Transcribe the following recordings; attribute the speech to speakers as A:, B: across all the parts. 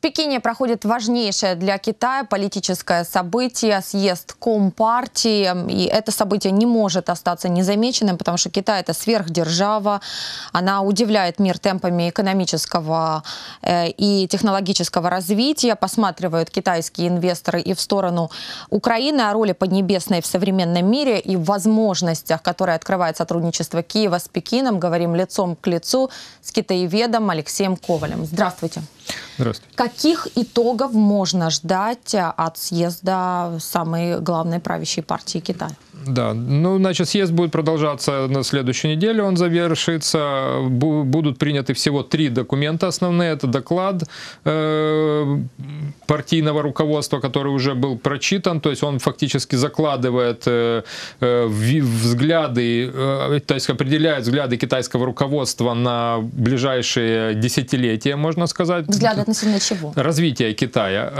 A: Пекине проходит важнейшее для Китая политическое событие, съезд Компартии. И это событие не может остаться незамеченным, потому что Китай – это сверхдержава. Она удивляет мир темпами экономического э, и технологического развития. Посматривают китайские инвесторы и в сторону Украины, о роли Поднебесной в современном мире и возможностях, которые открывает сотрудничество Киева с Пекином. Говорим лицом к лицу с китаеведом Алексеем Ковалем. Здравствуйте. Здравствуйте. Каких итогов можно ждать э, от съезда самой главной правящей партии Китая?
B: Да, ну, значит, съезд будет продолжаться на следующей неделе, он завершится. Будут приняты всего три документа основные. Это доклад э, партийного руководства, который уже был прочитан, то есть он фактически закладывает э, э, взгляды, э, то есть определяет взгляды китайского руководства на ближайшие десятилетия, можно сказать.
A: Взгляды относительно чего?
B: Развития Китая.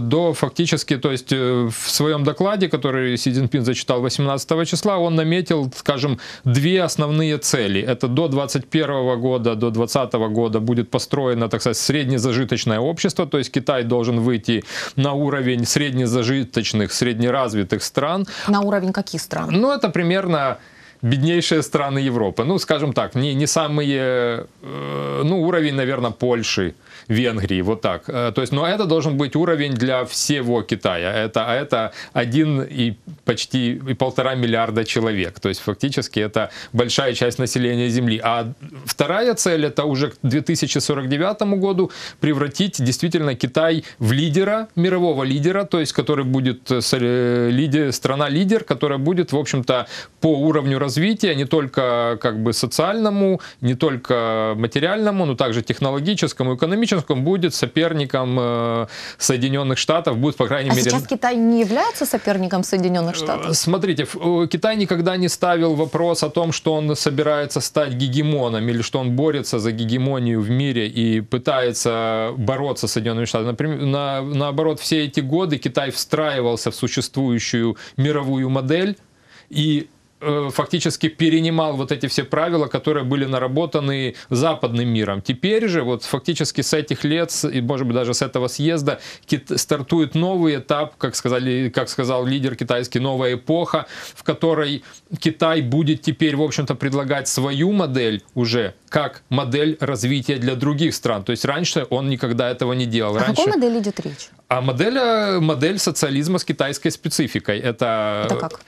B: До фактически, то есть в своем докладе, который Си Цзиньпин зачитал 18 числа, он наметил, скажем, две основные цели. Это до 21 года, до 20 года будет построено, так сказать, среднезажиточное общество, то есть Китай должен выйти на уровень среднезажиточных, среднеразвитых стран. На уровень каких стран? Ну, это примерно беднейшие страны Европы. Ну, скажем так, не, не самые, э, ну, уровень, наверное, Польши. Венгрии, вот так. Э, то есть, но это должен быть уровень для всего Китая. Это, а это один и почти и полтора миллиарда человек. То есть фактически это большая часть населения Земли. А вторая цель это уже к 2049 году превратить действительно Китай в лидера, мирового лидера, то есть который будет э, э, лидер, страна-лидер, которая будет, в общем-то, по уровню развития, не только как бы социальному, не только материальному, но также технологическому, экономическому, Мишинск, будет соперником э, Соединенных Штатов, будет, по крайней а мере... сейчас
A: Китай не является соперником Соединенных э, Штатов?
B: Смотрите, э, Китай никогда не ставил вопрос о том, что он собирается стать гегемоном, или что он борется за гегемонию в мире и пытается бороться с Соединенными Штатами. Например, на, наоборот, все эти годы Китай встраивался в существующую мировую модель, и Э, фактически перенимал вот эти все правила, которые были наработаны западным миром. Теперь же вот фактически с этих лет, и может быть даже с этого съезда, стартует новый этап, как, сказали, как сказал лидер китайский, новая эпоха, в которой Китай будет теперь, в общем-то, предлагать свою модель уже как модель развития для других стран. То есть раньше он никогда этого не делал. А раньше... о какой
A: модели идет речь?
B: А модель, э, модель социализма с китайской спецификой. Это, Это как?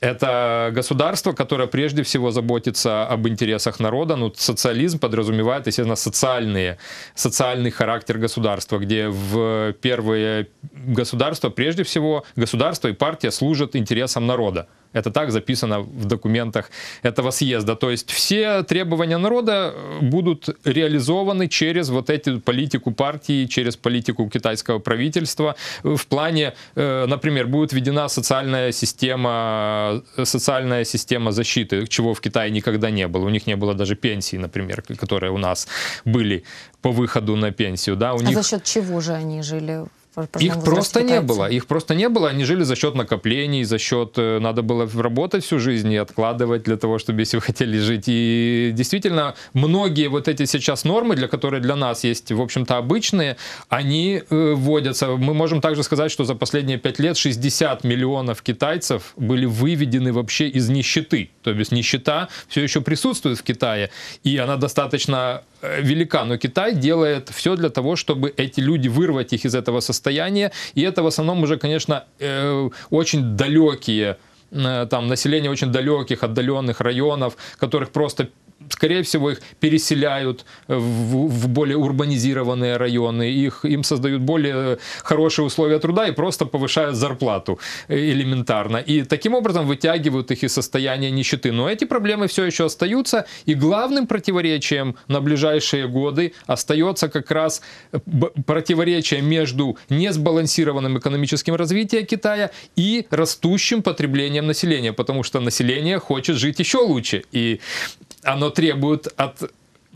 B: Это государство, которое прежде всего заботится об интересах народа. Ну, социализм подразумевает, естественно, социальные, социальный характер государства, где в первое государство прежде всего государство и партия служат интересам народа. Это так записано в документах этого съезда. То есть все требования народа э, будут реализованы через вот эту политику партии, через политику китайского правительства. В плане, э, например, будет введена социальная система, э, социальная система защиты, чего в Китае никогда не было. У них не было даже пенсии, например, которые у нас были по выходу на пенсию. Да, у а них... за
A: счет чего же они жили их просто не было.
B: Их просто не было. Они жили за счет накоплений, за счет... Э, надо было работать всю жизнь и откладывать для того, чтобы если вы хотели жить. И действительно, многие вот эти сейчас нормы, для которые для нас есть, в общем-то, обычные, они э, вводятся. Мы можем также сказать, что за последние пять лет 60 миллионов китайцев были выведены вообще из нищеты. То есть нищета все еще присутствует в Китае, и она достаточно Э, велика, но Китай делает все для того, чтобы эти люди вырвать их из этого состояния. И это в основном уже, конечно, э, очень далекие э, там население очень далеких, отдаленных районов, которых просто скорее всего, их переселяют в, в более урбанизированные районы, их, им создают более хорошие условия труда и просто повышают зарплату элементарно. И таким образом вытягивают их из состояния нищеты. Но эти проблемы все еще остаются, и главным противоречием на ближайшие годы остается как раз противоречие между несбалансированным экономическим развитием Китая и растущим потреблением населения, потому что население хочет жить еще лучше. И оно требует от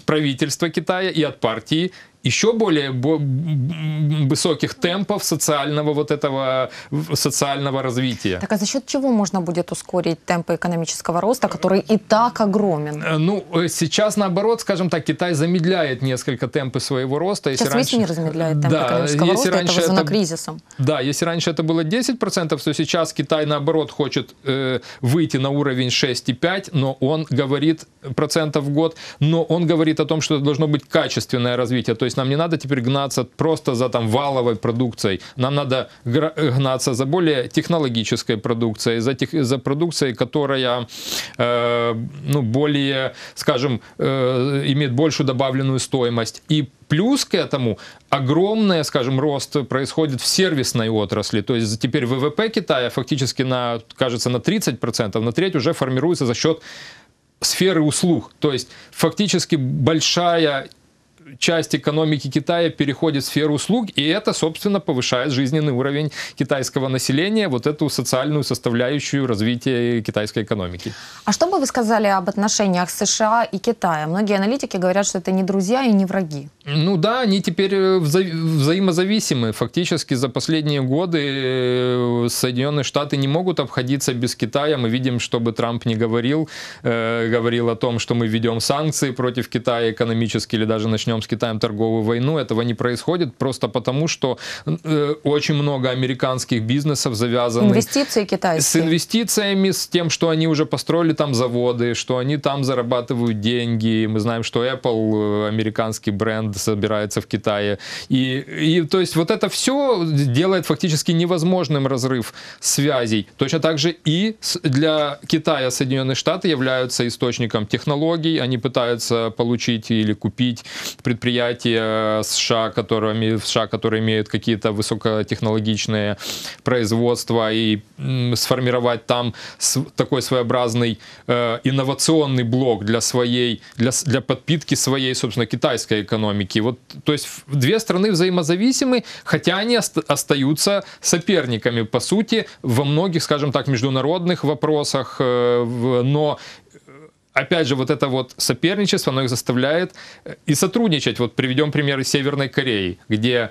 B: правительства Китая и от партии еще более высоких темпов социального вот этого социального развития. Так
A: а за счет чего можно будет ускорить темпы экономического роста, который и так огромен?
B: Э, ну, э, сейчас наоборот, скажем так, Китай замедляет несколько темпы своего роста. Сейчас если раньше... весь
A: мир замедляет темпы да, экономического если роста, раньше это вызвано это... кризисом.
B: Да, если раньше это было 10%, то сейчас Китай наоборот хочет э, выйти на уровень 6,5, но он говорит процентов в год, но он говорит о том, что должно быть качественное развитие, то есть нам не надо теперь гнаться просто за там валовой продукцией, нам надо гнаться за более технологической продукцией, за, тех, за продукцией, которая э, ну, более, скажем, э, имеет большую добавленную стоимость. И Плюс к этому огромный, скажем, рост происходит в сервисной отрасли. То есть теперь ВВП Китая фактически, на, кажется, на 30%, на треть уже формируется за счет сферы услуг. То есть фактически большая часть экономики Китая переходит в сферу услуг, и это, собственно, повышает жизненный уровень китайского населения, вот эту социальную составляющую развития китайской экономики.
A: А что бы вы сказали об отношениях США и Китая? Многие аналитики говорят, что это не друзья и не враги.
B: Ну да, они теперь э, вза взаимозависимы. Фактически за последние годы э, Соединенные Штаты не могут обходиться без Китая. Мы видим, чтобы Трамп не говорил, э, говорил о том, что мы ведем санкции против Китая экономически или даже начнем с Китаем торговую войну. Этого не происходит просто потому, что э, очень много американских бизнесов завязаны...
A: Инвестиции С
B: инвестициями, с тем, что они уже построили там заводы, что они там зарабатывают деньги. Мы знаем, что Apple, э, американский бренд, собирается в Китае. И, и то есть вот это все делает фактически невозможным разрыв связей. Точно так же и для Китая Соединенные Штаты являются источником технологий, они пытаются получить или купить предприятия э, США, которыми, США, которые имеют какие-то высокотехнологичные производства и сформировать там такой своеобразный э, инновационный блок для своей, для, для подпитки своей, собственно, китайской экономики экономики. Вот, то есть две страны взаимозависимы, хотя они остаются соперниками, по сути, во многих, скажем так, международных вопросах, э, но э, опять же, вот это вот соперничество, оно их заставляет э, и сотрудничать. Вот приведем примеры Северной Кореи, где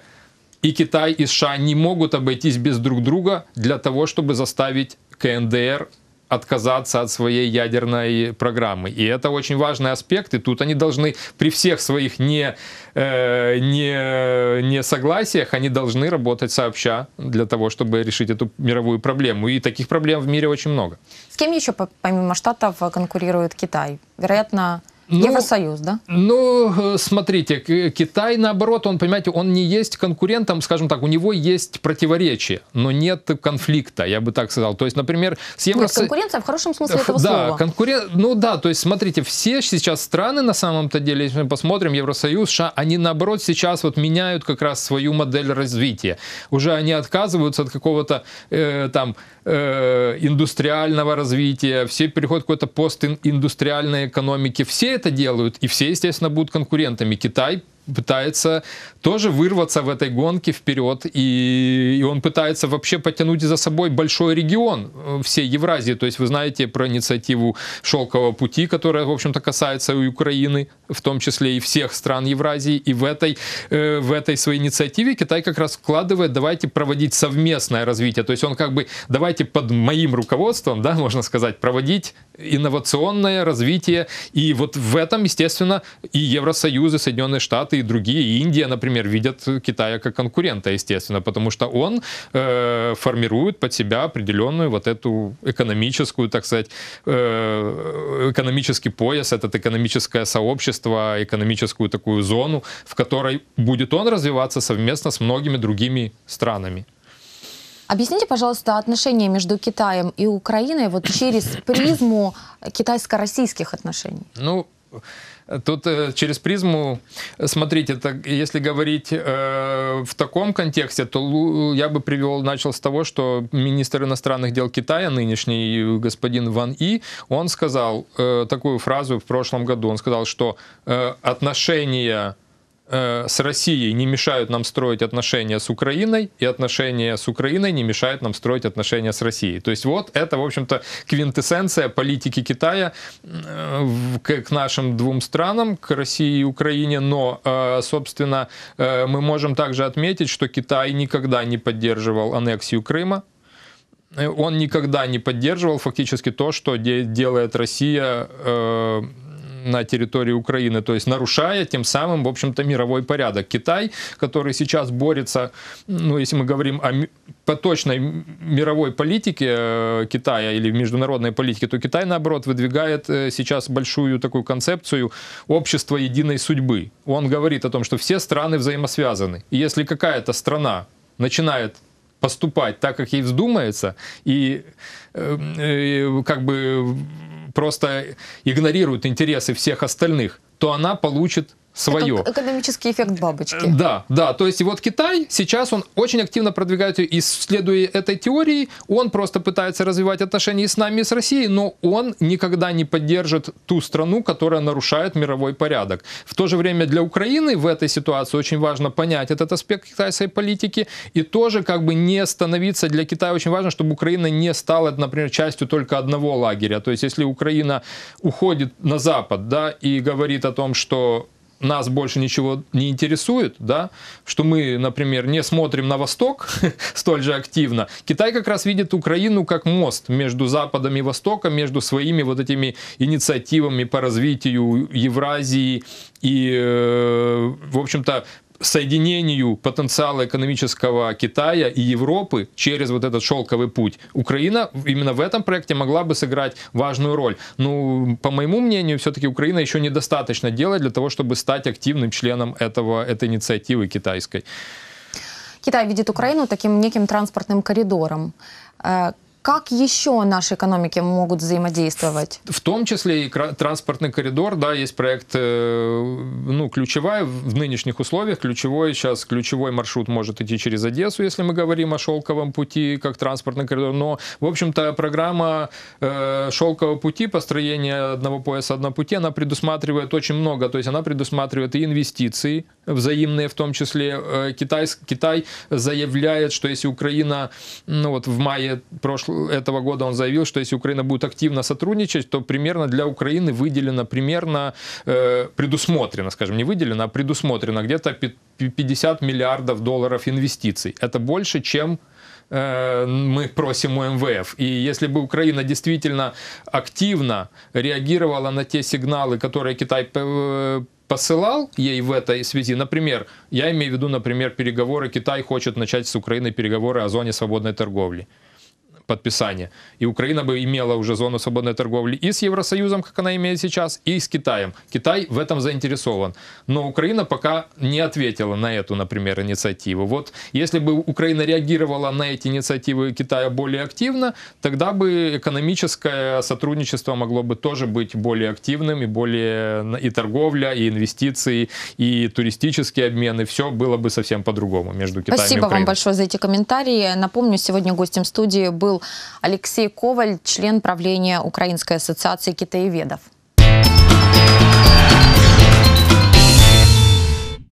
B: и Китай, и США не могут обойтись без друг друга для того, чтобы заставить КНДР отказаться от своей ядерной программы. И это очень важный аспект, и тут они должны при всех своих не, э, не, не согласиях, они должны работать сообща для того, чтобы решить эту мировую проблему. И таких проблем в мире очень много.
A: С кем еще, помимо Штатов, конкурирует Китай? Вероятно, ну, Евросоюз, да?
B: Ну, э, смотрите, Китай, наоборот, он, понимаете, он не есть конкурентом, скажем так, у него есть противоречия, но нет конфликта, я бы так сказал. То есть, например, с Евросоюзом... Нет,
A: конкуренция в хорошем смысле этого слова. да, слова.
B: Конкурен... Ну да, то есть, смотрите, все сейчас страны, на самом-то деле, если мы посмотрим, Евросоюз, США, они, наоборот, сейчас вот меняют как раз свою модель развития. Уже они отказываются от какого-то э, там Э, индустриального развития, все переходят к какой-то постиндустриальной экономике. Все это делают, и все, естественно, будут конкурентами. Китай пытается тоже вырваться в этой гонке вперед, и, и он пытается вообще потянуть за собой большой регион э, всей Евразии. То есть вы знаете про инициативу «Шелкового пути», которая, в общем-то, касается и Украины, в том числе и всех стран Евразии. И в этой, э, в этой своей инициативе Китай как раз вкладывает «давайте проводить совместное развитие». То есть он как бы «давайте под моим руководством, да, можно сказать, проводить инновационное развитие». И вот в этом, естественно, и Евросоюз, и Соединенные Штаты, и другие, Индия, например, видят Китая как конкурента, естественно, потому что он э, формирует под себя определенную вот эту экономическую, так сказать, э, экономический пояс, этот экономическое сообщество, экономическую такую зону, в которой будет он развиваться совместно с многими другими странами.
A: Объясните, пожалуйста, отношения между Китаем и Украиной вот через призму китайско-российских отношений.
B: Ну, Тут э, через призму, смотрите, так, если говорить э, в таком контексте, то я бы привел, начал с того, что министр иностранных дел Китая, нынешний господин Ван И, он сказал э, такую фразу в прошлом году, он сказал, что э, отношения Э, с Россией не мешают нам строить отношения с Украиной, и отношения с Украиной не мешают нам строить отношения с Россией. То есть вот это, в общем-то, квинтэссенция политики Китая э, к, нашим двум странам, к России и Украине. Но, э, собственно, мы можем также отметить, что Китай никогда не поддерживал аннексию Крыма, он никогда не поддерживал фактически то, что делает Россия на территории Украины, то есть нарушая тем самым, в общем-то, мировой порядок. Китай, который сейчас борется, ну, если мы говорим о поточной мировой политике э, Китая или международной политике, то Китай, наоборот, выдвигает э, сейчас большую такую концепцию общества единой судьбы. Он говорит о том, что все страны взаимосвязаны. И если какая-то страна начинает поступать так, как ей вздумается, и, и э, как бы просто игнорирует интересы всех остальных, то она получит свое. Это
A: экономический эффект бабочки. Э,
B: да, да. То есть вот Китай сейчас, он очень активно продвигает, и исследуя этой теории, он просто пытается развивать отношения с нами, и с Россией, но он никогда не поддержит ту страну, которая нарушает мировой порядок. В то же время для Украины в этой ситуации очень важно понять этот аспект китайской политики и тоже как бы не становиться, для Китая очень важно, чтобы Украина не стала, например, частью только одного лагеря. То есть если Украина уходит на Запад, да, и говорит о том, что нас больше ничего не интересует, да, что мы, например, не смотрим на Восток столь же активно. Китай как раз видит Украину как мост между Западом и Востоком, между своими вот этими инициативами по развитию Евразии и, э, в общем-то, соединению потенциала экономического Китая и Европы через вот этот шелковый путь, Украина именно в этом проекте могла бы сыграть важную роль. Ну, по моему мнению, все-таки Украина еще недостаточно делает для того, чтобы стать активным членом этого, этой инициативы китайской.
A: Китай видит Украину таким неким транспортным коридором. Э, как еще наши экономики могут взаимодействовать?
B: В том числе и транспортный коридор, да, есть проект, э, ну, ключевая в нынешних условиях, ключевой сейчас, ключевой маршрут может идти через Одессу, если мы говорим о шелковом пути, как транспортный коридор, но, в общем-то, программа э, шелкового пути, построение одного пояса, одного пути, она предусматривает очень много, то есть она предусматривает и инвестиции взаимные, в том числе э, Китай, Китай заявляет, что если Украина, ну, вот в мае прошлого этого года он заявил, что если Украина будет активно сотрудничать, то примерно для Украины выделено примерно э, предусмотрено, скажем, не выделено, а предусмотрено где-то 50 миллиардов долларов инвестиций. Это больше, чем э, мы просим у МВФ. И если бы Украина действительно активно реагировала на те сигналы, которые Китай э, посылал ей в этой связи, например, я имею в виду, например, переговоры, Китай хочет начать с Украины переговоры о зоне свободной торговли подписания. И Украина бы имела уже зону свободной торговли и с Евросоюзом, как она имеет сейчас, и с Китаем. Китай в этом заинтересован. Но Украина пока не ответила на эту, например, инициативу. Вот если бы Украина реагировала на эти инициативы Китая более активно, тогда бы экономическое сотрудничество могло бы тоже быть более активным, и более и торговля, и инвестиции, и туристические обмены. Все было бы совсем по-другому между Китаем Спасибо и Украиной. Спасибо вам большое
A: за эти комментарии. Напомню, сегодня гостем студии был Алексей Коваль, член правления Украинской ассоциации китаеведов.